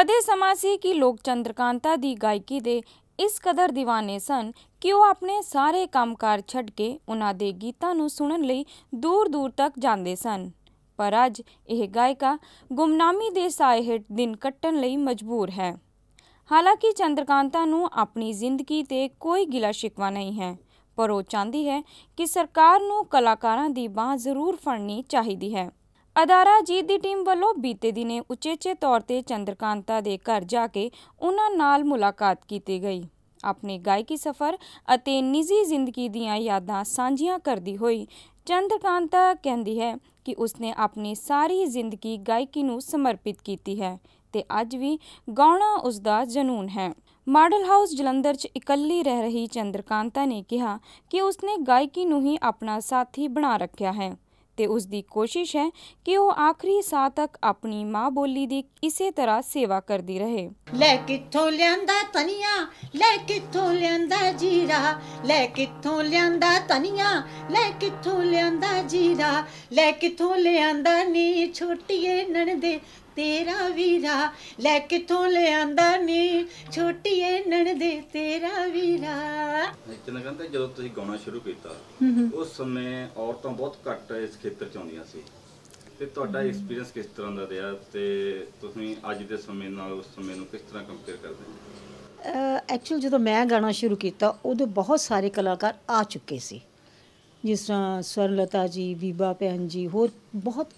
ਕਦੇ ਸਮਾਂ ਸੀ ਕਿ ਲੋਕ ਚੰਦਰਕਾਂਤਾ ਦੀ ਗਾਇਕੀ ਦੇ ਇਸ ਕਦਰ دیਵਾਨੇ ਸਨ ਕਿ ਉਹ ਆਪਣੇ ਸਾਰੇ ਕੰਮਕਾਰ ਛੱਡ ਕੇ ਉਹਨਾਂ ਦੇ ਗੀਤਾਂ ਨੂੰ ਸੁਣਨ ਲਈ ਦੂਰ-ਦੂਰ ਤੱਕ ਜਾਂਦੇ ਸਨ ਪਰ ਅੱਜ ਇਹ ਗਾਇਕਾ ਗੁੰਮਨਾਮੀ ਦੇ ਸਾਏ ਹੇਠ ਦਿਨ ਕੱਟਣ ਲਈ ਮਜਬੂਰ ਹੈ ਹਾਲਾਂਕਿ ਚੰਦਰਕਾਂਤਾ ਨੂੰ ਆਪਣੀ ਜ਼ਿੰਦਗੀ ਤੇ ਕੋਈ ਗਿਲਾ ਸ਼ਿਕਵਾ ਨਹੀਂ ਹੈ ਪਰ ਉਹ ਚਾਹੁੰਦੀ ਹੈ ਕਿ ਸਰਕਾਰ ਨੂੰ ਕਲਾਕਾਰਾਂ ਦੀ ਬਾਹ ਜ਼ਰੂਰ ਫੜਨੀ ਚਾਹੀਦੀ ਹੈ ਅਦਾਰਾ ਜੀਤ ਦੀ ਟੀਮ ਵੱਲੋਂ ਬੀਤੇ ਦਿਨੇ ਉਚੇਚੇ ਤੌਰ ਤੇ ਚੰਦਰਕਾਂਤਾ ਦੇ ਘਰ ਜਾ ਕੇ ਉਹਨਾਂ ਨਾਲ ਮੁਲਾਕਾਤ ਕੀਤੀ ਗਈ ਆਪਣੇ ਗਾਇਕੀ ਸਫ਼ਰ ਅਤੇ ਨਿੱਜੀ ਜ਼ਿੰਦਗੀ ਦੀਆਂ ਯਾਦਾਂ ਸਾਂਝੀਆਂ ਕਰਦੀ ਹੋਈ ਚੰਦਰਕਾਂਤਾ ਕਹਿੰਦੀ ਹੈ ਕਿ ਉਸਨੇ ਆਪਣੀ ਸਾਰੀ ਜ਼ਿੰਦਗੀ ਗਾਇਕੀ ਨੂੰ ਸਮਰਪਿਤ ਕੀਤੀ ਹੈ ਤੇ ਅੱਜ ਵੀ ਗਾਉਣਾ ਉਸਦਾ ਜਨੂਨ ਹੈ ਮਾਡਲ ਹਾਊਸ ਜਲੰਧਰ 'ਚ ਇਕੱਲੀ ਰਹਿ ਰਹੀ ਚੰਦਰਕਾਂਤਾ ਨੇ ਕਿਹਾ ਕਿ ਉਸਨੇ ਗਾਇਕੀ ਨੂੰ ਹੀ ਆਪਣਾ ਸਾਥੀ ਬਣਾ ਰੱਖਿਆ ਹੈ ਤੇ ਉਸ ਦੀ ਕੋਸ਼ਿਸ਼ ਹੈ ਕਿ ਉਹ ਆਖਰੀ ਸਾਹ ਤੱਕ ਆਪਣੀ ਮਾਂ ਬੋਲੀ ਦੀ ਇਸੇ ਤਰ੍ਹਾਂ ਸੇਵਾ ਕਰਦੀ ਰਹੇ ਲੈ ਕਿੱਥੋਂ ਲਿਆਂਦਾ ਤਨੀਆ ਲੈ ਕਿੱਥੋਂ ਲਿਆਂਦਾ ਜੀਰਾ ਲੈ ਕਿੱਥੋਂ ਲਿਆਂਦਾ ਤਨੀਆ ਲੈ ਕਿੱਥੋਂ ਲਿਆਂਦਾ ਜੀਰਾ ਲੈ ਕਿੱਥੋਂ ਲਿਆਂਦਾ ਨੀ ਛੋਟੀਏ ਨਣਦੇ ਤੇਰਾ ਵੀਰਾ ਲੈ ਕਿਥੋਂ ਲਿਆਂਦਾ ਨੀ ਛੋਟੀ ਨਣ ਦੇ ਤੇਰਾ ਵੀਰਾ ਨਿਤਨ ਕਹਿੰਦੇ ਜਦੋਂ ਤੁਸੀਂ ਗਾਉਣਾ ਸ਼ੁਰੂ ਕੀਤਾ ਉਸ ਸਮੇਂ ਔਰਤਾਂ ਬਹੁਤ ਘੱਟ ਇਸ ਖੇਤਰ ਚ ਆਉਂਦੀਆਂ ਸੀ ਤੇ ਤੁਹਾਡਾ ਐਕਸਪੀਰੀਅੰਸ ਕਿਸ ਤਰ੍ਹਾਂ ਦਾ ਰਿਹਾ ਤੇ ਤੁਸੀਂ ਅੱਜ ਦੇ ਸਮੇਂ ਨਾਲ ਉਸ ਸਮੇਂ ਨੂੰ ਕਿਸ ਤਰ੍ਹਾਂ ਕੰਪੇਅਰ ਕਰਦੇ ਹੋ ਐਕਚੁਅਲ ਜਦੋਂ ਮੈਂ ਗਾਣਾ ਸ਼ੁਰੂ ਕੀਤਾ ਉਦੋਂ ਬਹੁਤ ਸਾਰੇ ਕਲਾਕਾਰ ਆ ਚੁੱਕੇ ਸੀ ਜਿਸ ਤਰ੍ਹਾਂ ਸਰਲਤਾ ਜੀ ਬੀਬਾ ਭੈਣ ਜੀ ਹੋਰ ਬਹੁਤ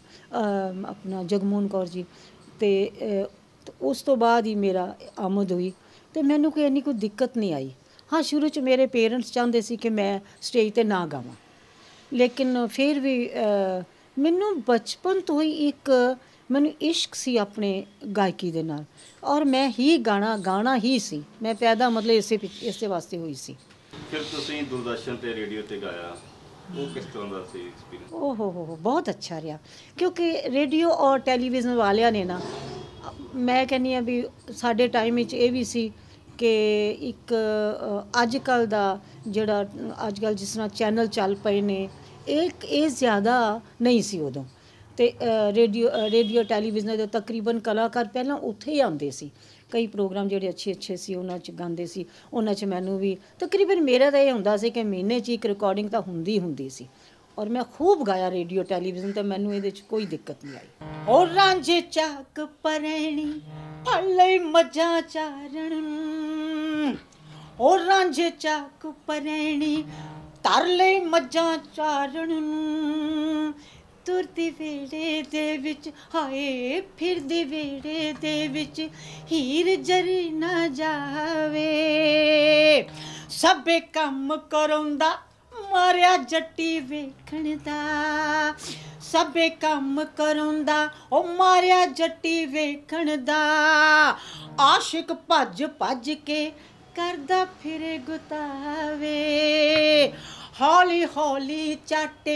ਆਪਣਾ ਜਗਮੋਹਨ ਕੌਰ ਜੀ ਤੇ ਉਸ ਤੋਂ ਬਾਅਦ ਹੀ ਮੇਰਾ ਆਮਦ ਹੋਈ ਤੇ ਮੈਨੂੰ ਕੋਈ ਇੰਨੀ ਕੋਈ ਦਿੱਕਤ ਨਹੀਂ ਆਈ ਹਾਂ ਸ਼ੁਰੂ ਚ ਮੇਰੇ ਪੇਰੈਂਟਸ ਚਾਹੁੰਦੇ ਸੀ ਕਿ ਮੈਂ ਸਟੇਜ ਤੇ ਨਾ ਗਾਵਾਂ ਲੇਕਿਨ ਫਿਰ ਵੀ ਮੈਨੂੰ ਬਚਪਨ ਤੋਂ ਹੀ ਇੱਕ ਮੈਨੂੰ ਇਸ਼ਕ ਸੀ ਆਪਣੇ ਗਾਇਕੀ ਦੇ ਨਾਲ ਔਰ ਮੈਂ ਹੀ ਗਾਣਾ ਗਾਣਾ ਹੀ ਸੀ ਮੈਂ ਪੈਦਾ ਮਤਲਬ ਇਸੇ ਇਸੇ ਵਾਸਤੇ ਹੋਈ ਸੀ ਫਿਰ ਤੁਸੀਂ ਦੂਰਦਰਸ਼ਨ ਤੇ ਰੇਡੀਓ ਤੇ ਗਾਇਆ ਉਹ ਕਿਸ ਤਰ੍ਹਾਂ ਦਾ ਸੀ ਐਕਸਪੀਰੀਅੰਸ ਓਹ ਹੋ ਹੋ ਬਹੁਤ ਅੱਛਾ ਰਿਹਾ ਕਿਉਂਕਿ ਰੇਡੀਓ ਔਰ ਟੈਲੀਵਿਜ਼ਨ ਵਾਲਿਆਂ ਨੇ ਨਾ ਮੈਂ ਕਹਿੰਨੀ ਆ ਵੀ ਸਾਡੇ ਟਾਈਮ ਵਿੱਚ ਇਹ ਵੀ ਸੀ ਕਿ ਇੱਕ ਅੱਜ ਕੱਲ ਦਾ ਜਿਹੜਾ ਅੱਜ ਕੱਲ ਜਿਸ ਤਰ੍ਹਾਂ ਚੈਨਲ ਚੱਲ ਪਏ ਨੇ ਇੱਕ ਇਹ ਜ਼ਿਆਦਾ ਨਹੀਂ ਸੀ ਉਦੋਂ ਤੇ ਰੇਡੀਓ ਰੇਡੀਓ ਟੈਲੀਵਿਜ਼ਨ ਦੇ ਤਕਰੀਬਨ ਕਲਾਕਾਰ ਪਹਿਲਾਂ ਉੱਥੇ ਹੀ ਆਉਂਦੇ ਸੀ ਕਈ ਪ੍ਰੋਗਰਾਮ ਜਿਹੜੇ ਅੱਛੇ ਅੱਛੇ ਸੀ ਉਹਨਾਂ 'ਚ ਗਾਉਂਦੇ ਸੀ ਉਹਨਾਂ 'ਚ ਮੈਨੂੰ ਵੀ ਤਕਰੀਬਨ ਮੇਰਾ ਤਾਂ ਇਹ ਹੁੰਦਾ ਸੀ ਕਿ ਮਹੀਨੇ 'ਚ ਇੱਕ ਰਿਕਾਰਡਿੰਗ ਤਾਂ ਹੁੰਦੀ ਹੁੰਦੀ ਸੀ ਔਰ ਮੈਂ ਖੂਬ ਗਾਇਆ ਰੇਡੀਓ ਟੈਲੀਵਿਜ਼ਨ ਤੇ ਮੈਨੂੰ ਇਹਦੇ 'ਚ ਕੋਈ ਦਿੱਕਤ ਨਹੀਂ ਆਈ ਔਰ ਰਾਂਝੇ ਚਾਕ ਪਰਣੀ ਫੱਲੇ ਮੱਝਾਂ ਚਾਰਣ ਔਰ ਰਾਂਝੇ ਚਾਕ ਪਰਣੀ ਤਰਲੇ ਮੱਝਾਂ ਚਾਰਣ ਤੁਰਦੀ ਵੇੜੇ ਦੇ ਵਿੱਚ ਹਾਏ ਫਿਰਦੀ ਵੇੜੇ ਦੇ ਵਿੱਚ ਹੀਰ ਜਰੀ ਨਾ ਜਾਵੇ ਸਭੇ ਕੰਮ ਕਰੋਂਦਾ ਮਾਰਿਆ ਜੱਟੀ ਵੇਖਣ ਦਾ ਸਭੇ ਕੰਮ ਕਰੋਂਦਾ ਉਹ ਮਾਰਿਆ ਜੱਟੀ ਵੇਖਣ ਦਾ ਆਸ਼ਿਕ ਭੱਜ ਭੱਜ ਕੇ ਕਰਦਾ ਫਿਰੇ ਗੁਤਾਵੇ ਹੌਲੀ ਹੌਲੀ ਚੱਟ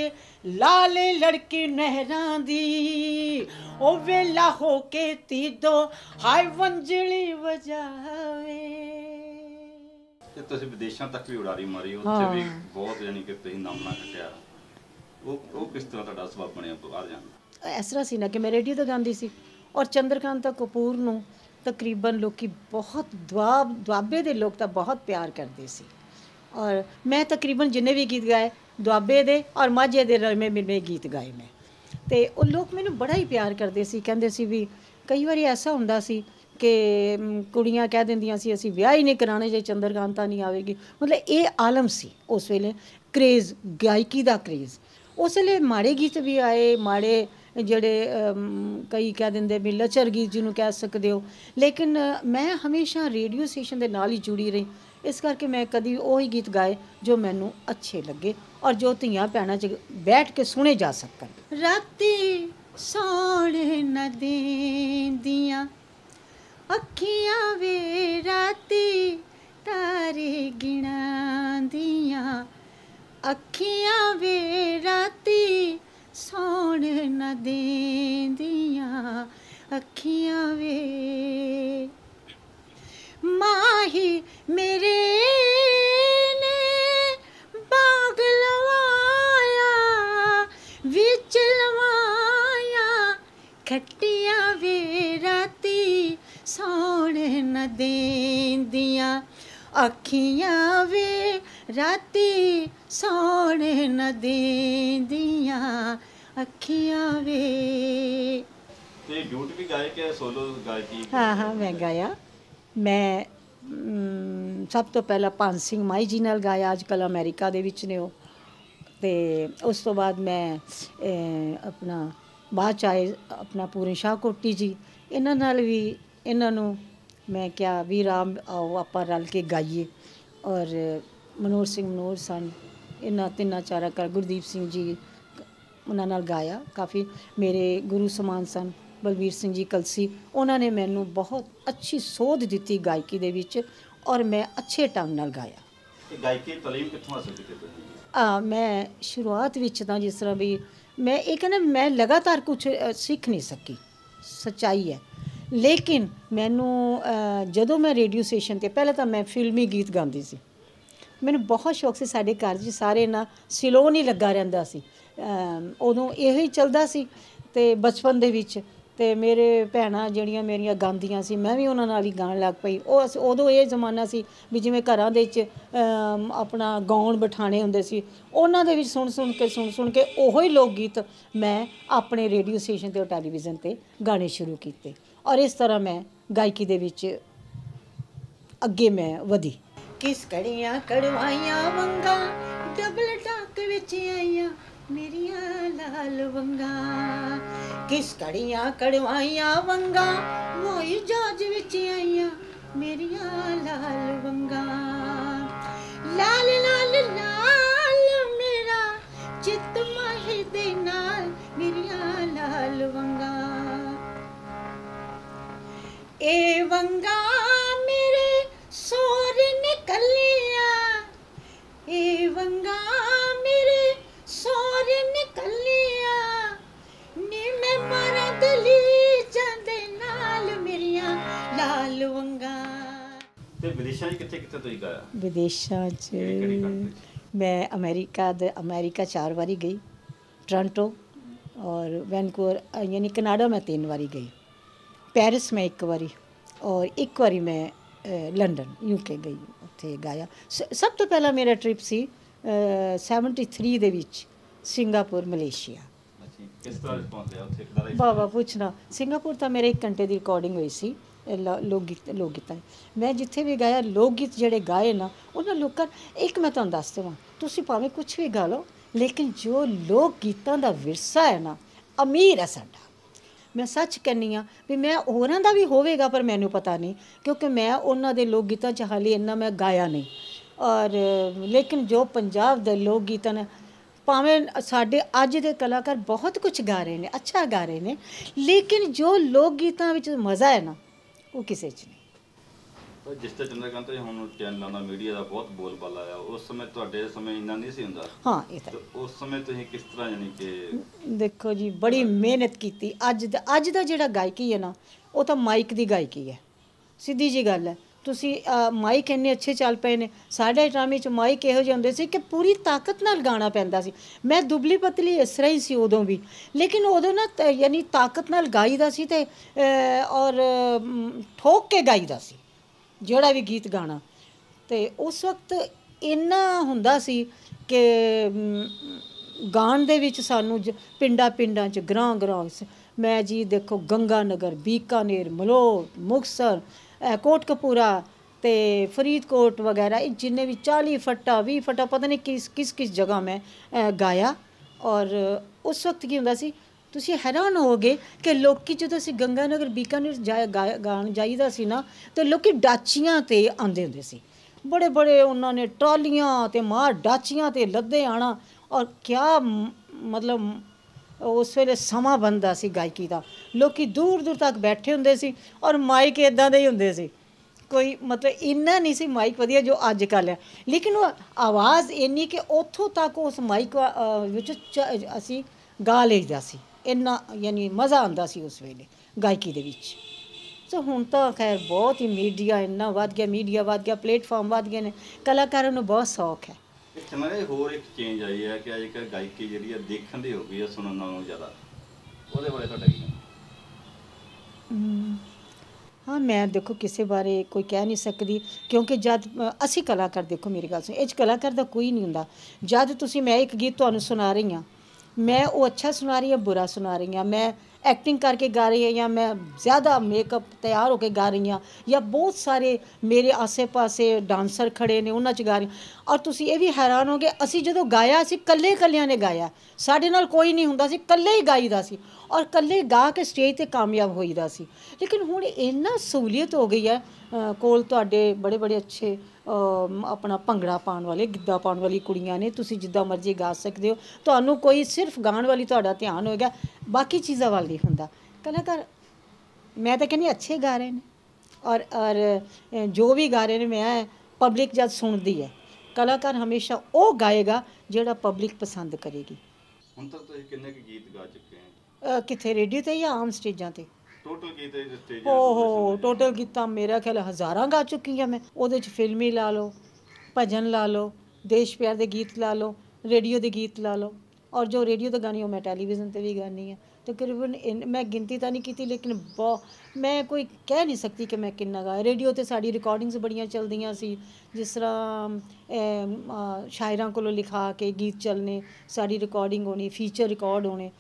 ਲਾਲੇ ਲੜਕੀ ਨਹਿਰਾਂ ਦੀ ਉਹ ਵੇਲਾ ਹੋ ਕੇ ਤੀਦੋ ਹਾਈ ਵੰਜਲੀ ਵਜਾਵੇ ਤੇ ਤੁਸੀਂ ਵਿਦੇਸ਼ਾਂ ਤੱਕ ਵੀ ਉਡਾਰੀ ਮਾਰੀ ਉੱਥੇ ਵੀ ਬਹੁਤ ਯਾਨੀ ਕਿ ਤੁਸੀਂ ਨਾਮਣਾ ਖੱਟਿਆ ਉਹ ਉਹ ਕਿਸ ਤਰ੍ਹਾਂ ਤੁਹਾਡਾ ਸੁਭਾਅ ਬਣਿਆ ਬਾਹਰ ਜਾਣ ਦਾ ਇਸ ਤਰ੍ਹਾਂ ਸੀ ਨਾ ਕਿ ਮੈਂ ਰੇਡੀਓ ਤੇ ਗਾਉਂਦੀ ਸੀ ਔਰ ਚੰਦਰਕਾਂਤ ਕਪੂਰ ਨੂੰ ਤਕਰੀਬਨ ਲੋਕੀ ਬਹੁਤ ਦੁਆਬ ਦੁਆਬੇ ਦੇ ਲੋਕ ਤਾਂ ਬਹੁਤ ਪਿਆਰ ਕਰਦੇ ਸੀ ਔਰ ਮੈਂ ਤਕਰੀਬਨ ਜਿੰਨੇ ਵੀ ਗੀਤ ਗਾਏ ਦੁਆਬੇ ਦੇ ਔਰ ਮਾਝੇ ਦੇ ਰਲਵੇਂ ਮਿਲਵੇਂ ਗੀਤ ਗਾਏ ਮੈਂ ਤੇ ਉਹ ਲੋਕ ਮੈਨੂੰ ਬੜਾ ਹੀ ਪਿਆਰ ਕਰਦੇ ਸੀ ਕਹਿੰਦੇ ਸੀ ਵੀ ਕਈ ਵਾਰੀ ਐਸਾ ਹੁੰਦਾ ਸੀ ਕਿ ਕੁੜੀਆਂ ਕਹਿ ਦਿੰਦੀਆਂ ਸੀ ਅਸੀਂ ਵਿਆਹ ਹੀ ਨਹੀਂ ਕਰਾਣੇ ਜੇ ਚੰਦਰਗਾਂਤਾ ਨਹੀਂ ਆਵੇਗੀ ਮਤਲਬ ਇਹ ਆਲਮ ਸੀ ਉਸ ਵੇਲੇ ਕ੍ਰੇਜ਼ ਗਾਇਕੀ ਦਾ ਕ੍ਰੇਜ਼ ਉਸ ਵੇਲੇ ਮਾੜੇ ਗੀਤ ਵੀ ਆਏ ਮਾੜੇ ਜਿਹੜੇ ਕਈ ਕਹਿ ਦਿੰਦੇ ਵੀ ਲਚਰ ਗੀਤ ਜਿਹਨੂੰ ਕਹਿ ਸਕਦੇ ਹੋ ਲੇਕਿਨ ਮੈਂ ਹਮੇਸ਼ਾ ਰੇਡੀਓ ਸਟੇਸ਼ਨ ਦੇ ਨਾਲ ਹੀ ਜੁੜੀ ਰਹੀ ਇਸ ਕਰਕੇ ਮੈਂ ਕਦੀ ਉਹੀ ਗੀਤ ਗਾਏ ਜੋ ਮੈਨੂੰ ਅੱਛੇ ਲੱਗੇ ਔਰ ਜੋ ਧੀਆਂ ਭੈਣਾਂ 'ਚ ਬੈਠ ਕੇ ਸੁਣੇ ਜਾ ਸਕਣ ਰਾਤੀ ਸੋਣੇ ਨਦੀਆਂ ਅੱਖੀਆਂ ਵੇ ਰਾਤੀ ਤਾਰੇ ਗਿਣਾਂਦੀਆਂ ਅੱਖੀਆਂ ਵੇ ਰਾਤੀ ਸੋਣੇ ਨਦੀਆਂ ਅੱਖੀਆਂ ਵੇ ਮਾਹੀ मेरे ने बाग लवाया बिच लवाया खट्टिया वे राती सौण न देंदियां अखियां वे राती सौण न देंदियां अखियां वे तो ड्यूट भी गायक है सोलो गायकी हाँ हाँ मैं गाया मैं ਸਭ ਤੋਂ ਪਹਿਲਾਂ ਪੰਜ ਸਿੰਘ ਮਾਈ ਜੀ ਨਾਲ ਗਾਇਆ ਅੱਜ ਕੱਲ ਅਮਰੀਕਾ ਦੇ ਵਿੱਚ ਨੇ ਉਹ ਤੇ ਉਸ ਤੋਂ ਬਾਅਦ ਮੈਂ ਆਪਣਾ ਬਾਅਦ ਚ ਆਏ ਆਪਣਾ ਪੂਰਨ ਸ਼ਾਹ ਕੋਟੀ ਜੀ ਇਹਨਾਂ ਨਾਲ ਵੀ ਇਹਨਾਂ ਨੂੰ ਮੈਂ ਕਿਹਾ ਵੀ ਰਾਮ ਆਓ ਆਪਾਂ ਰਲ ਕੇ ਗਾਈਏ ਔਰ ਮਨੋਰ ਸਿੰਘ ਮਨੋਰ ਸਨ ਇਹਨਾਂ ਤਿੰਨਾਂ ਚਾਰਾ ਕਰ ਗੁਰਦੀਪ ਸਿੰਘ ਜੀ ਉਹਨਾਂ ਨਾਲ ਗਾਇਆ ਕਾਫੀ ਮੇਰੇ ਗੁਰੂ ਸਮਾਨ ਸਨ ਬਲਵੀਰ ਸਿੰਘ ਜੀ ਕਲਸੀ ਉਹਨਾਂ ਨੇ ਮੈਨੂੰ ਬਹੁਤ ਅੱਛੀ ਸੋਧ ਦਿੱਤੀ ਗਾਇਕੀ ਦੇ ਵਿੱਚ ਔਰ ਮੈਂ ਅੱਛੇ ਟੰਗ ਨਾਲ ਗਾਇਆ ਤੇ ਗਾਇਕੀ ਤਾਲੀਮ ਕਿੱਥੋਂ ਹਾਸਲ ਕੀਤੀ ਆ ਮੈਂ ਸ਼ੁਰੂਆਤ ਵਿੱਚ ਤਾਂ ਜਿਸ ਤਰ੍ਹਾਂ ਵੀ ਮੈਂ ਇਹ ਕਹਿੰਦਾ ਮੈਂ ਲਗਾਤਾਰ ਕੁਝ ਸਿੱਖ ਨਹੀਂ ਸਕੀ ਸਚਾਈ ਹੈ ਲੇਕਿਨ ਮੈਨੂੰ ਜਦੋਂ ਮੈਂ ਰੇਡੀਓ ਸਟੇਸ਼ਨ ਤੇ ਪਹਿਲਾਂ ਤਾਂ ਮੈਂ ਫਿਲਮੀ ਗੀਤ ਗਾਉਂਦੀ ਸੀ ਮੈਨੂੰ ਬਹੁਤ ਸ਼ੌਕ ਸੀ ਸਾਡੇ ਘਰ 'ਚ ਸਾਰੇ ਨਾ ਸਿਲੋਨ ਹੀ ਲੱਗਾ ਰਹਿੰਦਾ ਸੀ ਉਦੋਂ ਇਹ ਹੀ ਚੱਲਦਾ ਸੀ ਤੇ ਬਚਪਨ ਦੇ ਵਿੱਚ ਤੇ ਮੇਰੇ ਭੈਣਾਂ ਜਿਹੜੀਆਂ ਮੇਰੀਆਂ ਗਾਉਂਦੀਆਂ ਸੀ ਮੈਂ ਵੀ ਉਹਨਾਂ ਨਾਲ ਹੀ ਗਾਣ ਲੱਗ ਪਈ ਉਹ ਉਦੋਂ ਇਹ ਜ਼ਮਾਨਾ ਸੀ ਵੀ ਜਿਵੇਂ ਘਰਾਂ ਦੇ ਵਿੱਚ ਆਪਣਾ ਗਾਉਣ ਬਿਠਾਣੇ ਹੁੰਦੇ ਸੀ ਉਹਨਾਂ ਦੇ ਵਿੱਚ ਸੁਣ ਸੁਣ ਕੇ ਸੁਣ ਸੁਣ ਕੇ ਉਹੋ ਹੀ ਲੋਕ ਗੀਤ ਮੈਂ ਆਪਣੇ ਰੇਡੀਓ ਸਟੇਸ਼ਨ ਤੇ ਟੈਲੀਵਿਜ਼ਨ ਤੇ ਗਾਣੇ ਸ਼ੁਰੂ ਕੀਤੇ ਔਰ ਇਸ ਤਰ੍ਹਾਂ ਮੈਂ ਗਾਇਕੀ ਦੇ ਵਿੱਚ ਅੱਗੇ ਮੈਂ ਵਧੀ ਕਿਸ ਕੜੀਆਂ ਕੜਵਾਈਆਂ ਮੰਗਾ ਡਬਲ ਟਾਕ ਵਿੱਚ ਆਈਆਂ ਮੇਰੀਆਂ ਲਾਲ ਵੰਗਾ ਕਿਸ ਕੜੀਆਂ ਕੜਵਾਈਆਂ ਵੰਗਾ ਮੋਈ ਜਾਜ ਵਿੱਚ ਆਈਆਂ ਮੇਰੀਆਂ ਲਾਲ ਵੰਗਾ ਤੇ ਵਿਦੇਸ਼ਾਂ 'ਚ ਕਿੱਥੇ ਕਿੱਥੇ ਤੁਸੀਂ ਗਿਆ ਵਿਦੇਸ਼ਾਂ 'ਚ ਮੈਂ ਅਮਰੀਕਾ ਦੇ ਅਮਰੀਕਾ ਚਾਰ ਵਾਰੀ ਗਈ ਟ੍ਰਾਂਟੋ ਔਰ ਵੈਨਕੂਵਰ ਯਾਨੀ ਕੈਨੇਡਾ ਮੈਂ ਤਿੰਨ ਵਾਰੀ ਗਈ ਪੈਰਿਸ ਮੈਂ ਇੱਕ ਵਾਰੀ ਔਰ ਇੱਕ ਵਾਰੀ ਮੈਂ ਲੰਡਨ ਯੂਕੇ ਗਈ ਉੱਥੇ ਗਾਇਆ ਸਭ ਤੋਂ ਪਹਿਲਾਂ ਮੇਰਾ ਟ੍ਰਿਪ ਸੀ 73 ਦੇ ਵਿੱਚ ਸਿੰਗਾਪੁਰ ਮਲੇਸ਼ੀਆ ਕਿਸ ਤਰ੍ਹਾਂ ਰਿਸਪੌਂਸ ਲਿਆ ਉੱਥੇ ਬਾਬਾ ਪੁੱਛਣਾ ਸਿੰਗਾਪੁਰ ਤਾਂ ਮੇਰੇ 1 ਘੰਟੇ ਦੀ ਰਿਕਾਰਡਿੰਗ ਹੋਈ ਸੀ ਲੋਕ ਗੀਤ ਲੋਕ ਗੀਤਾਂ ਮੈਂ ਜਿੱਥੇ ਵੀ ਗਾਇਆ ਲੋਕ ਗੀਤ ਜਿਹੜੇ ਗਾਏ ਨਾ ਉਹਨਾਂ ਲੋਕਾਂ ਇੱਕ ਮੈਂ ਤੁਹਾਨੂੰ ਦੱਸ ਦੇਵਾਂ ਤੁਸੀਂ ਭਾਵੇਂ ਕੁਝ ਵੀ ਗਾ ਲਓ ਲੇਕਿਨ ਜੋ ਲੋਕ ਗੀਤਾਂ ਦਾ ਵਿਰਸਾ ਹੈ ਨਾ ਅਮੀਰ ਹੈ ਸਾਡਾ ਮੈਂ ਸੱਚ ਕਹਿੰਨੀ ਆ ਵੀ ਮੈਂ ਹੋਰਾਂ ਦਾ ਵੀ ਹੋਵੇਗਾ ਪਰ ਮੈਨੂੰ ਪਤਾ ਨਹੀਂ ਕਿਉਂਕਿ ਮੈਂ ਉਹਨਾਂ ਦੇ ਲੋਕ ਗੀਤਾਂ ਚ ਹਾਲੇ ਇੰਨਾ ਮੈਂ ਗਾਇਆ ਨਹੀਂ ਔਰ ਲੇਕਿਨ ਜੋ ਪੰਜਾਬ ਦੇ ਲੋਕ ਗੀਤਾਂ ਭਾਵੇਂ ਸਾਡੇ ਅੱਜ ਦੇ ਕਲਾਕਾਰ ਬਹੁਤ ਕੁਝ ਗਾ ਰਹੇ ਨੇ ਅੱਛਾ ਗਾ ਰਹੇ ਨੇ ਲੇਕਿਨ ਜੋ ਲੋਕ ਗੀਤਾਂ ਵਿੱਚ ਮਜ਼ਾ ਹੈ ਨਾ ਉਹ ਕਿਸੇ 'ਚ ਨਹੀਂ ਉਹ ਜਿਸ ਤੇ ਚੰਦਰਕਾਂਤ ਜੀ ਹੁਣ ਚੈਨਲਾਂ ਦਾ মিডিਆ ਦਾ ਬਹੁਤ ਬੋਲਬਾਲਾ ਆਇਆ ਉਸ ਸਮੇਂ ਤੁਹਾਡੇ ਸਮੇਂ ਇੰਨਾ ਨਹੀਂ ਸੀ ਹੁੰਦਾ ਹਾਂ ਇਹ ਤਾਂ ਉਸ ਸਮੇਂ ਤੁਸੀਂ ਕਿਸ ਤਰ੍ਹਾਂ ਯਾਨੀ ਕਿ ਦੇਖੋ ਜੀ ਬੜੀ ਮਿਹਨਤ ਕੀਤੀ ਅੱਜ ਦਾ ਅੱਜ ਦਾ ਜਿਹੜਾ ਗਾਇਕੀ ਹੈ ਨਾ ਉਹ ਤਾਂ ਮਾਈਕ ਦੀ ਗਾਇਕੀ ਹੈ ਸਿੱਧੀ ਜੀ ਗੱਲ ਹੈ ਤੁਸੀਂ ਮਾਈਕ ਇੰਨੇ ਅੱਛੇ ਚੱਲ ਪਏ ਨੇ ਸਾਡੇ ਡਰਾਮੇ 'ਚ ਮਾਈਕ ਇਹੋ ਜਿਹੇ ਹੁੰਦੇ ਸੀ ਕਿ ਪੂਰੀ ਤਾਕਤ ਨਾਲ ਗਾਣਾ ਪੈਂਦਾ ਸੀ ਮੈਂ ਦੁਬਲੀ ਪਤਲੀ ਇਸ ਤਰ੍ਹਾਂ ਹੀ ਸੀ ਉਦੋਂ ਵੀ ਲੇਕਿਨ ਉਦੋਂ ਨਾ ਯਾਨੀ ਤਾਕਤ ਨਾਲ ਗਾਈਦਾ ਸੀ ਤੇ ਔਰ ਠੋਕ ਕੇ ਗਾਈਦਾ ਸੀ ਜਿਹੜਾ ਵੀ ਗੀਤ ਗਾਣਾ ਤੇ ਉਸ ਵਕਤ ਇੰਨਾ ਹੁੰਦਾ ਸੀ ਕਿ ਗਾਣ ਦੇ ਵਿੱਚ ਸਾਨੂੰ ਪਿੰਡਾਂ ਪਿੰਡਾਂ 'ਚ ਗਰਾਂ ਗਰਾਂ ਮੈਂ ਜੀ ਦੇਖੋ ਗੰਗਾ ਨਗਰ ਬੀਕਾਨੇਰ ਮਲੋ ਮੁਕਸਰ ਕੋਟਕਪੂਰਾ ਤੇ ਵਗੈਰਾ वगैरह ਜਿੰਨੇ ਵੀ 40 फट्टा 20 फट्टा ਪਤਾ ਨਹੀਂ ਕਿਸ ਕਿਸ ਕਿਸ ਜਗ੍ਹਾ ਮੈਂ ਗਾਇਆ ਔਰ ਉਸ ਵਕਤ ਕੀ ਹੁੰਦਾ ਸੀ ਤੁਸੀਂ ਹੈਰਾਨ ਹੋਗੇ ਕਿ ਲੋਕੀ ਜਦੋਂ ਅਸੀਂ ਗੰਗਾ ਨਗਰ ਬੀਕਾਨੇਰ ਗਾਣ ਜਾਈਦਾ ਸੀ ਨਾ ਤੇ ਲੋਕੀ ਡਾਚੀਆਂ ਤੇ ਆਂਦੇ ਹੁੰਦੇ ਸੀ ਬੜੇ ਬੜੇ ਉਹਨਾਂ ਨੇ ਟਰਾਲੀਆਂ ਤੇ ਮਾਰ ਡਾਚੀਆਂ ਤੇ ਲੱਦੇ ਆਣਾ ਔਰ ਕਿਆ ਮਤਲਬ ਉਸ ਵੇਲੇ ਸਮਾਂ ਬੰਦਾ ਸੀ ਗਾਇਕੀ ਦਾ ਲੋਕੀ ਦੂਰ ਦੂਰ ਤੱਕ ਬੈਠੇ ਹੁੰਦੇ ਸੀ ਔਰ ਮਾਈਕ ਇਦਾਂ ਦੇ ਹੀ ਹੁੰਦੇ ਸੀ ਕੋਈ ਮਤਲਬ ਇੰਨਾ ਨਹੀਂ ਸੀ ਮਾਈਕ ਵਧੀਆ ਜੋ ਅੱਜ ਕੱਲ ਹੈ ਲੇਕਿਨ ਉਹ ਆਵਾਜ਼ ਇੰਨੀ ਕਿ ਉੱਥੋਂ ਤੱਕ ਉਸ ਮਾਈਕ ਵਿੱਚ ਅਸੀਂ ਗਾ ਲਈਦਾ ਸੀ ਇੰਨਾ ਯਾਨੀ ਮਜ਼ਾ ਆਉਂਦਾ ਸੀ ਉਸ ਵੇਲੇ ਗਾਇਕੀ ਦੇ ਵਿੱਚ ਸੋ ਹੁਣ ਤਾਂ ਖੈਰ ਬਹੁਤ ਹੀ ਮੀਡੀਆ ਇੰਨਾ ਵੱਧ ਗਿਆ ਮੀਡੀਆ ਵੱਧ ਗਿਆ ਪਲੇਟਫਾਰਮ ਵੱਧ ਗਏ ਨੇ ਕਲਾਕਾਰਾਂ ਨੂੰ ਬਹੁਤ ਸ਼ੌਕ ਹੈ ਇੱਥੇ ਮਰੇ ਹੋਰ ਇੱਕ ਚੇਂਜ ਆਈ ਹੈ ਕਿ ਅੱਜ ਕੱਲ੍ਹ ਗਾਇਕੀ ਜਿਹੜੀ ਆ ਦੇਖਣ ਦੀ ਹੋ ਗਈ ਆ ਸੁਣਨ ਨਾਲੋਂ ਜ਼ਿਆਦਾ ਉਹਦੇ ਬਾਰੇ ਤੁਹਾਡਾ ਕੀ ਹਾਂ ਮੈਂ ਦੇਖੋ ਕਿਸੇ ਬਾਰੇ ਕੋਈ ਕਹਿ ਨਹੀਂ ਸਕਦੀ ਕਿਉਂਕਿ ਜਦ ਅਸੀਂ ਕਲਾਕਾਰ ਦੇਖੋ ਮੇਰੀ ਗੱਲ ਸੁਣ ਇਹ ਚ ਕਲਾਕਾਰ ਦਾ ਕੋਈ ਨਹੀਂ ਹੁੰਦਾ ਜਦ ਤੁਸੀਂ ਮੈਂ ਇੱਕ ਗੀਤ ਤੁਹਾਨੂੰ ਸੁਣਾ ਰਹੀ ਹਾਂ ਮੈਂ ਉਹ ਅੱਛਾ ਸੁਣਾ ਰਹੀ ਹਾਂ ਬੁਰਾ ਸੁਣਾ ਰਹੀ ਹਾਂ ਮੈਂ ਐਕਟਿੰਗ ਕਰਕੇ ਗਾ ਰਹੀ ਹੈ ਜਾਂ ਮੈਂ ਜ਼ਿਆਦਾ ਮੇਕਅਪ ਤਿਆਰ ਹੋ ਕੇ ਗਾ ਰਹੀ ਹਾਂ ਜਾਂ ਬਹੁਤ ਸਾਰੇ ਮੇਰੇ ਆਸੇ-ਪਾਸੇ ਡਾਂਸਰ ਖੜੇ ਨੇ ਉਹਨਾਂ 'ਚ ਗਾ ਰਹੀ ਔਰ ਤੁਸੀਂ ਇਹ ਵੀ ਹੈਰਾਨ ਹੋਗੇ ਅਸੀਂ ਜਦੋਂ ਗਾਇਆ ਅਸੀਂ ਕੱਲੇ ਕੱਲਿਆਂ ਨੇ ਗਾਇਆ ਸਾਡੇ ਨਾਲ ਕੋਈ ਨਹੀਂ ਹੁੰਦਾ ਸੀ ਕੱਲੇ ਹੀ ਗਾਈਦਾ ਸੀ ਔਰ ਕੱਲੇ ਗਾ ਕੇ ਸਟੇਜ ਤੇ ਕਾਮਯਾਬ ਹੋਈਦਾ ਸੀ ਲੇਕਿਨ ਹੁਣ ਇੰਨਾ ਸਹੂਲੀਅਤ ਹੋ ਗਈ ਹੈ ਕੋਲ ਤੁਹਾਡੇ ਬੜੇ ਬੜੇ ਅੱਛੇ ਆਪਣਾ ਭੰਗੜਾ ਪਾਉਣ ਵਾਲੇ ਗਿੱਧਾ ਪਾਉਣ ਵਾਲੀ ਕੁੜੀਆਂ ਨੇ ਤੁਸੀਂ ਜਿੱਦਾਂ ਮਰਜ਼ੀ ਗਾ ਸਕਦੇ ਹੋ ਤੁਹਾਨੂੰ ਕੋਈ ਸਿਰਫ ਗਾਣ ਵਾਲੀ ਤੁਹਾਡਾ ਧਿਆਨ ਹੋਏਗਾ ਬਾਕੀ ਚੀਜ਼ਾਂ ਵੱਲ ਨਹੀਂ ਹੁੰਦਾ ਕਲਾਕਾਰ ਮੈਂ ਤਾਂ ਕਹਿੰਦੀ ਅੱਛੇ ਗਾ ਰਹੇ ਨੇ ਔਰ ਔਰ ਜੋ ਵੀ ਗਾ ਰਹੇ ਨੇ ਮੈਂ ਪਬਲਿਕ ਜਦ ਸੁਣਦੀ ਹੈ ਕਲਾਕਾਰ ਹਮੇਸ਼ਾ ਉਹ ਗਾਏਗਾ ਜਿਹੜਾ ਪਬਲਿਕ ਪਸੰਦ ਕਰੇਗੀ ਹੁਣ ਤੱਕ ਤੁਸੀਂ ਕਿੰਨੇ ਕੀ ਗੀਤ ਗਾ ਚੁੱਕੇ ਹੋ ਕਿੱਥੇ ਰੇਡੀਓ ਤੇ ਜਾਂ ਆਮ ਸਟੇਜਾਂ ਤੇ ਟੋਟਲ ਕੀਤਾ ਤੇ ਸਟੇਜ ਓਹੋ ਟੋਟਲ ਕੀਤਾ ਮੇਰਾ ਖਿਆਲ ਹਜ਼ਾਰਾਂ ਗਾ ਚੁੱਕੀ ਆ ਮੈਂ ਉਹਦੇ ਚ ਫਿਲਮੀ ਲਾ ਲਓ ਭਜਨ ਲਾ ਲਓ ਦੇਸ਼ ਪਿਆਰ ਦੇ ਗੀਤ ਲਾ ਲਓ ਰੇਡੀਓ ਦੇ ਗੀਤ ਲਾ ਲਓ ਔਰ ਜੋ ਰੇਡੀਓ ਤੇ ਗਾਣੀ ਉਹ ਮੈਂ ਟੈਲੀਵਿਜ਼ਨ ਤੇ ਵੀ ਗਾਣੀ ਆ ਤਕਰੀਬਨ ਮੈਂ ਗਿਣਤੀ ਤਾਂ ਨਹੀਂ ਕੀਤੀ ਲੇਕਿਨ ਮੈਂ ਕੋਈ ਕਹਿ ਨਹੀਂ ਸਕਦੀ ਕਿ ਮੈਂ ਕਿੰਨਾ ਗਾਇਆ ਰੇਡੀਓ ਤੇ ਸਾਡੀ ਰਿਕਾਰਡਿੰਗਸ ਬੜੀਆਂ ਚੱਲਦੀਆਂ ਸੀ ਜਿਸ ਤਰ੍ਹਾਂ ਸ਼ਾਇਰਾਂ ਕੋਲੋਂ ਲਿਖਾ ਕੇ ਗੀਤ ਚੱਲਨੇ ਸਾਡੀ ਰਿਕਾਰਡਿੰਗ ਹੋਣੀ ਫੀਚਰ ਰਿਕਾਰਡ ਹੋਣੇ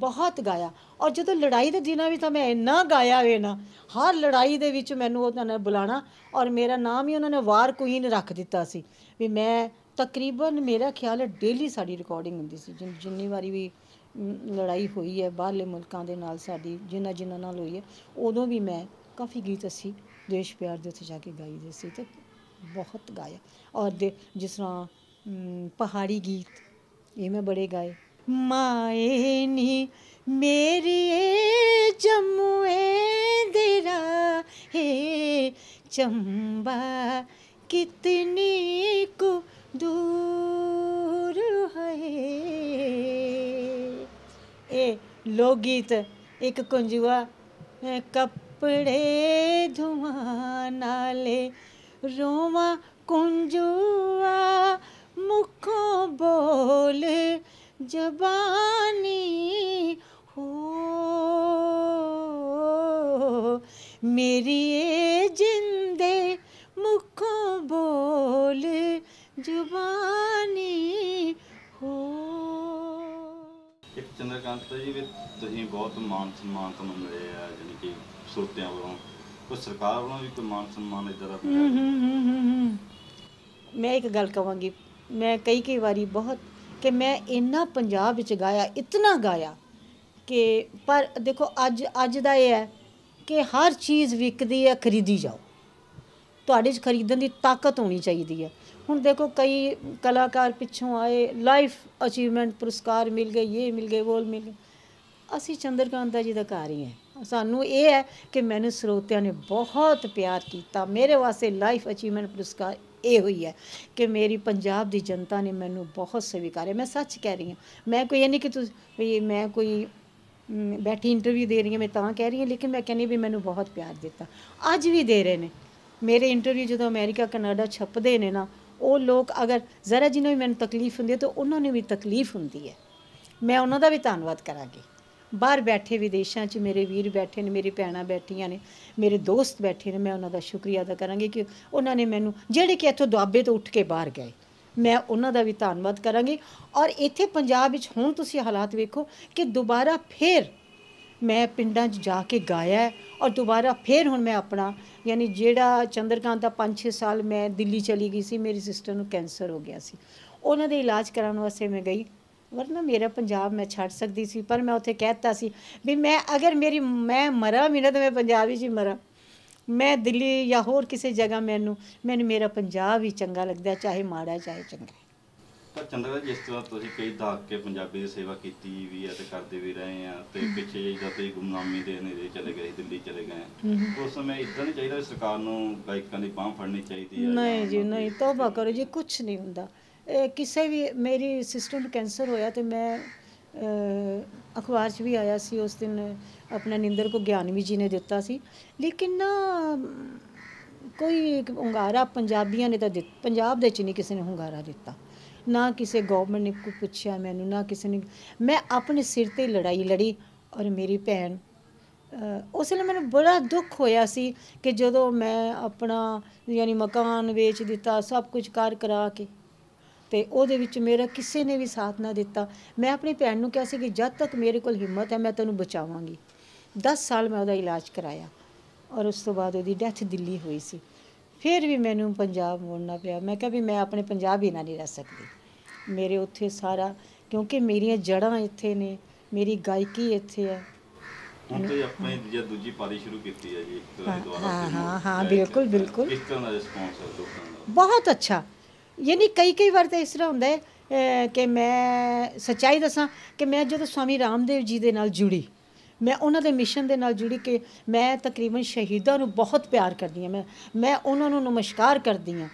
ਬਹੁਤ ਗਾਇਆ ਔਰ ਜਦੋਂ ਲੜਾਈ ਦੇ ਦਿਨਾਂ ਵੀ ਤਾਂ ਮੈਂ ਇੰਨਾ ਗਾਇਆ ਵੇ ਨਾ ਹਰ ਲੜਾਈ ਦੇ ਵਿੱਚ ਮੈਨੂੰ ਉਹਨਾਂ ਨੇ ਬੁਲਾਣਾ ਔਰ ਮੇਰਾ ਨਾਮ ਹੀ ਉਹਨਾਂ ਨੇ ਵਾਰ ਕੁਈਨ ਰੱਖ ਦਿੱਤਾ ਸੀ ਵੀ ਮੈਂ ਤਕਰੀਬਨ ਮੇਰਾ ਖਿਆਲ ਹੈ ਡੇਲੀ ਸਾਡੀ ਰਿਕਾਰਡਿੰਗ ਹੁੰਦੀ ਸੀ ਜਿੰਨੀ ਵਾਰੀ ਵੀ ਲੜਾਈ ਹੋਈ ਹੈ ਬਾਹਰਲੇ ਮੁਲਕਾਂ ਦੇ ਨਾਲ ਸਾਡੀ ਜਿਨ੍ਹਾਂ ਜਿਨ੍ਹਾਂ ਨਾਲ ਹੋਈ ਹੈ ਉਦੋਂ ਵੀ ਮੈਂ ਕਾਫੀ ਗੀਤ ਅਸੀਂ ਦੇਸ਼ ਪਿਆਰ ਦੇ ਉੱਤੇ ਜਾ ਕੇ ਗਾਈ ਦੇ ਸੀ ਤੇ ਬਹੁਤ ਗਾਇਆ ਔਰ ਜਿਸ ਤਰ੍ਹਾਂ ਪਹਾੜੀ ਗੀਤ ਇਹ ਮੈਂ ਬੜੇ ਗਾਏ ਮਾਏ ਨੀ ਮੇਰੀ ਏ ਜੰਮੂਏ ਦੇਰਾ ਹੈ ਚੰਬਾ ਕਿਤਨੀ ਕੁ ਦੂਰ लोकगीत एक कुंजुआ कपड़े धुआं नाले रोवा कुंजुआ मुखो बोल जबानी हो मेरी ये जिंदे मुखो बोल जुबान ਚੰਦਰਕਾਂਤ ਜੀ ਵੀ ਤੁਸੀਂ ਬਹੁਤ ਮਾਨ ਸਨਮਾਨ ਤੁਹਾਨੂੰ ਮਿਲੇ ਆ ਜਾਨੀ ਕਿ ਸੋਤਿਆਂ ਵੱਲੋਂ ਕੋ ਸਰਕਾਰ ਵੱਲੋਂ ਵੀ ਕੋਈ ਮਾਨ ਸਨਮਾਨ ਇਦਾਂ ਦਾ ਮੈਂ ਇੱਕ ਗੱਲ ਕਵਾਂਗੀ ਮੈਂ ਕਈ ਕਈ ਵਾਰੀ ਬਹੁਤ ਕਿ ਮੈਂ ਇੰਨਾ ਪੰਜਾਬ ਵਿੱਚ ਗਾਇਆ ਇਤਨਾ ਗਾਇਆ ਕਿ ਪਰ ਦੇਖੋ ਅੱਜ ਅੱਜ ਦਾ ਇਹ ਹੈ ਕਿ ਹਰ ਚੀਜ਼ ਵਿਕਦੀ ਹੈ ਖਰੀਦੀ ਜਾਓ ਤੁਹਾਡੇ 'ਚ ਖਰੀਦਣ ਦੀ ਤਾਕਤ ਹੋਣੀ ਚਾਹੀਦੀ ਹੈ ਹੁਣ ਦੇਖੋ ਕਈ ਕਲਾਕਾਰ ਪਿੱਛੋਂ ਆਏ ਲਾਈਫ ਅਚੀਵਮੈਂਟ ਪੁਰਸਕਾਰ ਮਿਲ ਗਏ ਇਹ ਮਿਲ ਗਏ ਉਹ ਮਿਲ ਗਏ ਅਸੀਂ ਚੰਦਰਕਾਂਤਾ ਜੀ ਦਾ ਕਾਰੀ ਹੈ ਸਾਨੂੰ ਇਹ ਹੈ ਕਿ ਮੈਨੂੰ ਸਰੋਤਿਆਂ ਨੇ ਬਹੁਤ ਪਿਆਰ ਕੀਤਾ ਮੇਰੇ ਵਾਸਤੇ ਲਾਈਫ ਅਚੀਵਮੈਂਟ ਪੁਰਸਕਾਰ ਇਹ ਹੋਈ ਹੈ ਕਿ ਮੇਰੀ ਪੰਜਾਬ ਦੀ ਜਨਤਾ ਨੇ ਮੈਨੂੰ ਬਹੁਤ ਸਵੀਕਾਰਿਆ ਮੈਂ ਸੱਚ ਕਹਿ ਰਹੀ ਹਾਂ ਮੈਂ ਕੋਈ ਇਹ ਨਹੀਂ ਕਿ ਤੁਸੀਂ ਮੈਂ ਕੋਈ ਬੈਠੀ ਇੰਟਰਵਿਊ ਦੇ ਰਹੀ ਹਾਂ ਮੈਂ ਤਾਂ ਕਹਿ ਰਹੀ ਹਾਂ ਲੇਕਿਨ ਮੈਂ ਕਹਿੰਨੀ ਵੀ ਮੈਨੂੰ ਬਹੁਤ ਪਿਆਰ ਦਿੱਤਾ ਅੱਜ ਵੀ ਦੇ ਰਹੇ ਨੇ ਮੇਰੇ ਇੰਟਰਵਿਊ ਜਦੋਂ ਅਮਰੀਕਾ ਕੈਨੇਡਾ ਛਪਦੇ ਨੇ ਨਾ ਉਹ ਲੋਕ ਅਗਰ ਜ਼ਰਾ ਜਿਹਨੂੰ ਵੀ ਮੈਨੂੰ ਤਕਲੀਫ ਹੁੰਦੀ ਹੈ ਤਾਂ ਉਹਨਾਂ ਨੂੰ ਵੀ ਤਕਲੀਫ ਹੁੰਦੀ ਹੈ ਮੈਂ ਉਹਨਾਂ ਦਾ ਵੀ ਧੰਨਵਾਦ ਕਰਾਂਗੀ ਬਾਹਰ ਬੈਠੇ ਵਿਦੇਸ਼ਾਂ 'ਚ ਮੇਰੇ ਵੀਰ ਬੈਠੇ ਨੇ ਮੇਰੀ ਭੈਣਾਂ ਬੈਠੀਆਂ ਨੇ ਮੇਰੇ ਦੋਸਤ ਬੈਠੇ ਨੇ ਮੈਂ ਉਹਨਾਂ ਦਾ ਸ਼ੁਕਰੀਆ ਅਦਾ ਕਰਾਂਗੀ ਕਿ ਉਹਨਾਂ ਨੇ ਮੈਨੂੰ ਜਿਹੜੇ ਕਿ ਇੱਥੋਂ ਦੁਆਬੇ ਤੋਂ ਉੱਠ ਕੇ ਬਾਹਰ ਗਏ ਮੈਂ ਉਹਨਾਂ ਦਾ ਵੀ ਧੰਨਵਾਦ ਕਰਾਂਗੀ ਔਰ ਇੱਥੇ ਪੰਜਾਬ ਵਿੱਚ ਹੁਣ ਤੁਸੀਂ ਹਾਲਾਤ ਵੇਖੋ ਕਿ ਦੁਬਾਰਾ ਫੇਰ ਮੈਂ ਪਿੰਡਾਂ 'ਚ ਜਾ ਕੇ ਗਾਇਆ ਔਰ ਦੁਬਾਰਾ ਫੇਰ ਹੁਣ ਮੈਂ ਆਪਣਾ ਯਾਨੀ ਜਿਹੜਾ ਚੰਦਰਕਾਂਤ ਦਾ 5-6 ਸਾਲ ਮੈਂ ਦਿੱਲੀ ਚਲੀ ਗਈ ਸੀ ਮੇਰੀ ਸਿਸਟਰ ਨੂੰ ਕੈਂਸਰ ਹੋ ਗਿਆ ਸੀ ਉਹਨਾਂ ਦੇ ਇਲਾਜ ਕਰਾਉਣ ਵਾਸਤੇ ਮੈਂ ਗਈ ਵਰਨਾ ਮੇਰਾ ਪੰਜਾਬ ਮੈਂ ਛੱਡ ਸਕਦੀ ਸੀ ਪਰ ਮੈਂ ਉੱਥੇ ਕਹਿਤਾ ਸੀ ਵੀ ਮੈਂ ਅਗਰ ਮੇਰੀ ਮੈਂ ਮਰਾਂ ਵੀ ਨਾ ਤਾਂ ਮੈਂ ਪੰਜਾਬ ਵਿੱਚ ਮਰਾਂ ਮੈਂ ਦਿੱਲੀ ਜਾਂ ਹੋਰ ਕਿਸੇ ਜਗ੍ਹਾ ਮੈਨੂੰ ਮੈਨੂੰ ਮੇਰਾ ਪੰਜਾਬ ਹੀ ਚੰਗਾ ਲੱਗਦਾ ਚਾਹੇ ਮਾੜਾ ਚਾਹੇ ਚੰਗਾ ਪਰ ਚੰਦਰਾ ਜਿਸ ਤਰ੍ਹਾਂ ਤੁਸੀਂ ਕਈ ਦਾਗ ਕੇ ਪੰਜਾਬੀ ਦੀ ਸੇਵਾ ਕੀਤੀ ਵੀ ਹੈ ਤੇ ਕਰਦੇ ਵੀ ਰਹੇ ਆ ਤੇ ਪਿੱਛੇ ਜਿਹੀ ਜਦ ਤੁਸੀਂ ਗੁੰਮਨਾਮੀ ਦੇ ਨੇਰੇ ਚਲੇ ਗਏ ਦਿੱਲੀ ਚਲੇ ਗਏ ਉਸ ਸਮੇਂ ਇਦਾਂ ਨਹੀਂ ਚਾਹੀਦਾ ਸਰਕਾਰ ਨੂੰ ਗਾਇਕਾਂ ਦੀ ਬਾਹ ਫੜਨੀ ਚਾਹੀਦੀ ਹੈ ਨਹੀਂ ਜੀ ਨਹੀਂ ਤੋਬਾ ਕਰੋ ਜੀ ਕੁਝ ਨਹੀਂ ਹੁੰਦਾ ਕਿਸੇ ਵੀ ਮੇਰੀ ਸਿਸਟਰ ਨੂੰ ਕੈਂਸਰ ਹੋਇਆ ਤੇ ਮੈਂ ਅਖਬਾਰ 'ਚ ਵੀ ਆਇਆ ਸੀ ਉਸ ਦਿਨ ਆਪਣਾ ਨਿੰਦਰ ਕੋ ਗਿਆਨਵੀ ਜੀ ਨੇ ਦਿੱਤਾ ਸੀ ਲੇਕਿਨ ਨਾ ਕੋਈ ਹੰਗਾਰਾ ਪੰਜਾਬੀਆਂ ਨੇ ਤਾਂ ਪੰਜਾਬ ਦੇ ਚ ਨਹੀਂ ਕਿਸੇ ਨੇ ਹੰਗਾਰਾ ਦਿੱਤਾ ਨਾ ਕਿਸੇ ਗਵਰਨਮੈਂਟ ਨੇ ਕੋਈ ਪੁੱਛਿਆ ਮੈਨੂੰ ਨਾ ਕਿਸੇ ਨੇ ਮੈਂ ਆਪਣੇ ਸਿਰ ਤੇ ਲੜਾਈ ਲੜੀ ਔਰ ਮੇਰੀ ਭੈਣ ਉਸ ਲਈ ਮੈਨੂੰ ਬੜਾ ਦੁੱਖ ਹੋਇਆ ਸੀ ਕਿ ਜਦੋਂ ਮੈਂ ਆਪਣਾ ਯਾਨੀ ਮਕਾਨ ਵੇਚ ਦਿੱਤਾ ਸਭ ਕੁਝ ਕਰ ਕਰਾ ਕੇ ਤੇ ਉਹਦੇ ਵਿੱਚ ਮੇਰਾ ਕਿਸੇ ਨੇ ਵੀ ਸਾਥ ਨਾ ਦਿੱਤਾ ਮੈਂ ਆਪਣੀ ਭੈਣ ਨੂੰ ਕਿਹਾ ਸੀ ਕਿ ਜਦ ਤੱਕ ਮੇਰੇ ਕੋਲ ਹਿੰਮਤ ਹੈ ਮੈਂ ਤੈਨੂੰ ਬਚਾਵਾਂਗੀ 10 ਸਾਲ ਮੈਂ ਉਹਦਾ ਇਲਾਜ ਕਰਾਇਆ ਔਰ ਉਸ ਤੋਂ ਬਾਅਦ ਉਹਦੀ ਡੈਥ ਦਿੱਲੀ ਹੋਈ ਸੀ ਫਿਰ ਵੀ ਮੈਨੂੰ ਪੰਜਾਬ ਮੋੜਨਾ ਪਿਆ ਮੈਂ ਕਿਹਾ ਵੀ ਮੈਂ ਆਪਣੇ ਪੰਜਾਬ ਹੀ ਨਾ ਨਹੀਂ ਰਹਿ ਸਕਦੀ ਮੇਰੇ ਉੱਥੇ ਸਾਰਾ ਕਿਉਂਕਿ ਮੇਰੀਆਂ ਜੜਾਂ ਇੱਥੇ ਨੇ ਮੇਰੀ ਗਾਇਕੀ ਇੱਥੇ ਹੈ ਹੁਣ ਤੇ ਆਪਣੇ ਜੇ ਦੂਜੀ ਪਾਰੀ ਸ਼ੁਰੂ ਕੀਤੀ ਹੈ ਜੀ ਹਾਂ ਹਾਂ ਹਾਂ ਬਿਲਕੁਲ ਬਿਲਕੁਲ ਇਸ ਤਰ੍ਹਾਂ ਦਾ ਰਿਸਪੌਂਸ ਹੈ ਲੋਕਾਂ ਦਾ ਬਹੁਤ ਅੱਛਾ ਯਾਨੀ ਕਈ ਕਈ ਵਾਰ ਤਾਂ ਇਸ ਤਰ੍ਹਾਂ ਹੁੰਦਾ ਹੈ ਕਿ ਮੈਂ ਸੱਚਾਈ ਦੱਸਾਂ ਕਿ ਮੈਂ ਜਦੋਂ ਸਵਾਮੀ ਰਾਮਦੇਵ ਜੀ ਦੇ ਨਾਲ ਜੁੜੀ ਮੈਂ ਉਹਨਾਂ ਦੇ ਮਿਸ਼ਨ ਦੇ ਨਾਲ ਜੁੜੀ ਕੇ ਮੈਂ ਤਕਰੀਬਨ ਸ਼ਹੀਦਾਂ ਨੂੰ ਬਹੁਤ ਪਿਆਰ ਕਰਦੀ ਹਾਂ ਮੈਂ ਮੈਂ ਉਹਨਾਂ ਨੂੰ ਨਮਸਕਾਰ ਕਰਦੀ ਹਾਂ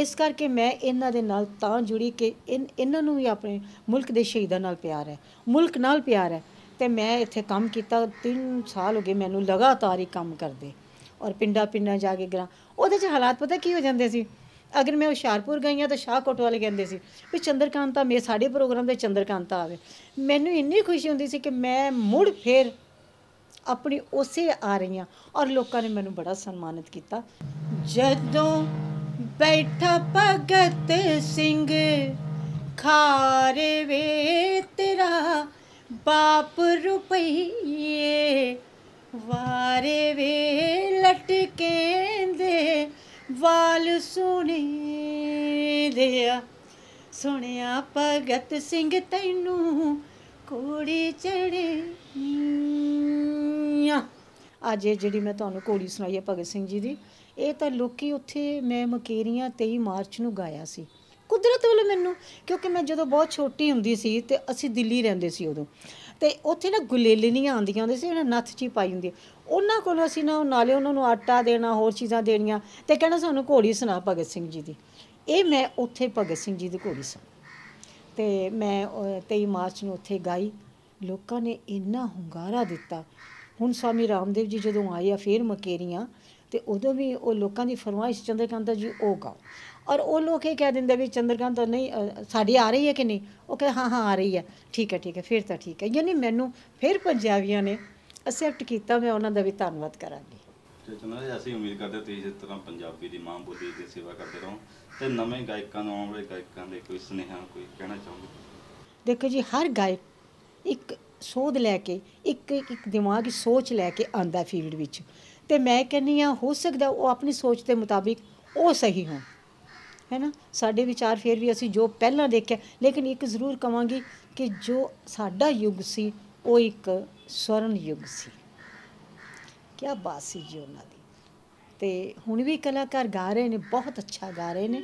ਇਸ ਕਰਕੇ ਮੈਂ ਇਹਨਾਂ ਦੇ ਨਾਲ ਤਾਂ ਜੁੜੀ ਕਿ ਇਹਨਾਂ ਨੂੰ ਵੀ ਆਪਣੇ ਮੁਲਕ ਦੇ ਸ਼ਹੀਦਾਂ ਨਾਲ ਪਿਆਰ ਹੈ ਮੁਲਕ ਨਾਲ ਪਿਆਰ ਹੈ ਤੇ ਮੈਂ ਇੱਥੇ ਕੰਮ ਕੀਤਾ 3 ਸਾਲ ਹੋ ਗਏ ਮੈਨੂੰ ਲਗਾਤਾਰ ਹੀ ਕੰਮ ਕਰਦੇ ਔਰ ਪਿੰਡਾ ਪਿੰਡਾ ਜਾ ਕੇ ਗਰਾ ਉਹਦੇ ਚ ਹਾਲਾਤ ਪਤਾ ਕੀ ਹੋ ਜਾਂਦੇ ਸੀ ਅਗਰ ਮੈਂ ਹੁਸ਼ਿਆਰਪੁਰ ਗਈ ਆ ਤਾਂ ਸ਼ਾਹ ਕੋਟ ਵਾਲੇ ਕਹਿੰਦੇ ਸੀ ਵੀ ਚੰਦਰਕਾਂਤਾ ਮੇ ਸਾਡੇ ਪ੍ਰੋਗਰਾਮ ਦੇ ਚੰਦਰਕਾਂਤਾ ਆਵੇ ਮੈਨੂੰ ਇੰਨੀ ਖੁਸ਼ੀ ਹੁੰਦੀ ਸੀ ਕਿ ਮੈਂ ਮੁੜ ਫੇਰ ਆਪਣੀ ਉਸੇ ਆ ਰਹੀ ਆ ਔਰ ਲੋਕਾਂ ਨੇ ਮੈਨੂੰ ਬੜਾ ਸਨਮਾਨਿਤ ਕੀਤਾ ਜਦੋਂ ਬੈਠਾ ਭਗਤ ਸਿੰਘ ਖਾਰੇ ਵੇ ਤੇਰਾ ਬਾਪ ਰੁਪਈਏ ਵਾਰੇ ਵੇ ਲਟਕੇਂਦੇ ਵਾਲ ਸੁਣੀ ਦੇ ਸੁਣਿਆ ਭਗਤ ਸਿੰਘ ਤੈਨੂੰ ਕੋੜੀ ਚੜੀ ਅੱਜ ਇਹ ਜਿਹੜੀ ਮੈਂ ਤੁਹਾਨੂੰ ਕੋੜੀ ਸੁਣਾਈ ਹੈ ਭਗਤ ਸਿੰਘ ਜੀ ਦੀ ਇਹ ਤਾਂ ਲੋਕੀ ਉੱਥੇ ਮੈਂ ਮਕੇਰੀਆਂ 23 ਮਾਰਚ ਨੂੰ ਗਾਇਆ ਸੀ ਕੁਦਰਤ ਵੱਲੋਂ ਮੈਨੂੰ ਕਿਉਂਕਿ ਮੈਂ ਜਦੋਂ ਬਹੁਤ ਛੋਟੀ ਹੁੰਦੀ ਸੀ ਤੇ ਅਸੀਂ ਦਿੱਲੀ ਰਹਿੰਦੇ ਸੀ ਉਦੋਂ ਤੇ ਉੱਥੇ ਨਾ ਗੁਲੇਲੀਆਂ ਆਉਂਦੀਆਂ ਹੁੰਦੀਆਂ ਸੀ ਉਹਨਾਂ ਨੱਥ ਚੀ ਪਾਈ ਹੁੰਦੀ ਉਹਨਾਂ ਕੋਲੋਂ ਅਸੀਂ ਨਾ ਨਾਲੇ ਉਹਨਾਂ ਨੂੰ ਆਟਾ ਦੇਣਾ ਹੋਰ ਚੀਜ਼ਾਂ ਦੇਣੀਆਂ ਤੇ ਕਹਿਣਾ ਸਾਨੂੰ ਘੋੜੀ ਸੁਣਾ ਭਗਤ ਸਿੰਘ ਜੀ ਦੀ ਇਹ ਮੈਂ ਉੱਥੇ ਭਗਤ ਸਿੰਘ ਜੀ ਦੀ ਘੋੜੀ ਸੁਣ ਤੇ ਮੈਂ 23 ਮਾਰਚ ਨੂੰ ਉੱਥੇ ਗਾਈ ਲੋਕਾਂ ਨੇ ਇੰਨਾ ਹੁੰਗਾਰਾ ਦਿੱਤਾ ਹੁਣ ਸਵਾਮੀ ਰਾਮਦੇਵ ਜੀ ਜਦੋਂ ਆਏ ਆ ਫੇਰ ਮਕੇਰੀਆਂ ਤੇ ਉਦੋਂ ਵੀ ਉਹ ਲੋਕਾਂ ਦੀ ਫਰਮਾਇਸ਼ ਚੰਦਰਕਾਂਤ ਜੀ ਉਹ ਗਾਓ ਔਰ ਉਹ ਲੋਕ ਇਹ ਕਹਿ ਦਿੰਦੇ ਵੀ ਚੰਦਰਕਾਂਤ ਨਹੀਂ ਸਾਡੀ ਆ ਰਹੀ ਹੈ ਕਿ ਨਹੀਂ ਉਹ ਕਹੇ ਹਾਂ ਹਾਂ ਆ ਰਹੀ ਹੈ ਠੀਕ ਹੈ ਠੀਕ ਹੈ ਫੇਰ ਤਾਂ ਠੀਕ ਹੈ ਯਾਨੀ ਮੈਨੂੰ ਫੇਰ ਪੰਜਾਬੀਆਂ ਨੇ ਅਸੈਪਟ ਕੀਤਾ ਮੈਂ ਉਹਨਾਂ ਦਾ ਵੀ ਧੰਨਵਾਦ ਕਰਾਂਗੀ ਚੇਤਨਾ ਜੀ ਅਸੀਂ ਉਮੀਦ ਕਰਦੇ ਤੁਸੀਂ ਇਸ ਤਰ੍ਹਾਂ ਪੰਜਾਬੀ ਦੀ ਮਾਂ ਬੋਲੀ ਦੀ ਸੇਵਾ ਕਰਦੇ ਰਹੋ ਤੇ ਨਵੇਂ ਗਾਇਕਾਂ ਨੂੰ ਆਉਣ ਵਾਲੇ ਗਾਇਕਾਂ ਦੇ ਕੋਈ ਸੁਨੇਹਾ ਕੋਈ ਕਹਿਣਾ ਚਾਹੁੰਦੇ ਦੇਖੋ ਜੀ ਹਰ ਗਾਇਕ ਇੱਕ ਸੋਧ ਲੈ ਕੇ ਇੱਕ ਇੱਕ ਦਿਮਾਗੀ ਸੋਚ ਲੈ ਕੇ ਆਂਦਾ ਫੀਲਡ ਵਿੱਚ ਤੇ ਮੈਂ ਕਹਿੰਨੀ ਆ ਹੋ ਸਕਦਾ ਉਹ ਆਪਣੀ ਸੋਚ ਦੇ ਮੁਤਾਬਿਕ ਉਹ ਸਹੀ ਹੈ ਹੈਨਾ ਸਾਡੇ ਵਿਚਾਰ ਫੇਰ ਵੀ ਅਸੀਂ ਜੋ ਪਹਿਲਾਂ ਦੇਖਿਆ ਲੇਕਿਨ ਇੱਕ ਜ਼ਰੂਰ ਕਵਾਂਗੀ ਕਿ ਜੋ ਸਾਡਾ ਯੁੱਗ ਸੀ ਉਹ ਇੱਕ ਸਵਰਨ ਯੁੱਗ ਸੀ ਕੀ ਬਾਤ ਸੀ ਜੀ ਉਹਨਾਂ ਦੀ ਤੇ ਹੁਣ ਵੀ ਕਲਾਕਾਰ ਗਾ ਰਹੇ ਨੇ ਬਹੁਤ ਅੱਛਾ ਗਾ ਰਹੇ ਨੇ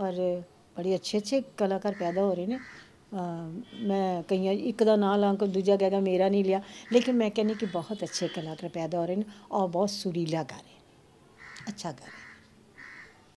ਔਰ ਬੜੇ ਅੱਛੇ ਅੱਛੇ ਕਲਾਕਾਰ ਪੈਦਾ ਹੋ ਰਹੇ ਨੇ ਮੈਂ ਕਈਆਂ ਇੱਕ ਦਾ ਨਾਂ ਲਾਂ ਕੋ ਦੂਜਾ ਕਹੇਗਾ ਮੇਰਾ ਨਹੀਂ ਲਿਆ ਲੇਕਿਨ ਮੈਂ ਕਹਿੰਨੀ ਕਿ ਬਹੁਤ ਅੱਛੇ ਕਲਾਕਾਰ ਪੈਦਾ ਹੋ ਰਹੇ ਨੇ ਔਰ ਬਹੁਤ ਸੁਰੀਲਾ ਗਾ ਰਹੇ ਨੇ ਅੱਛਾ ਗਾ ਰਹੇ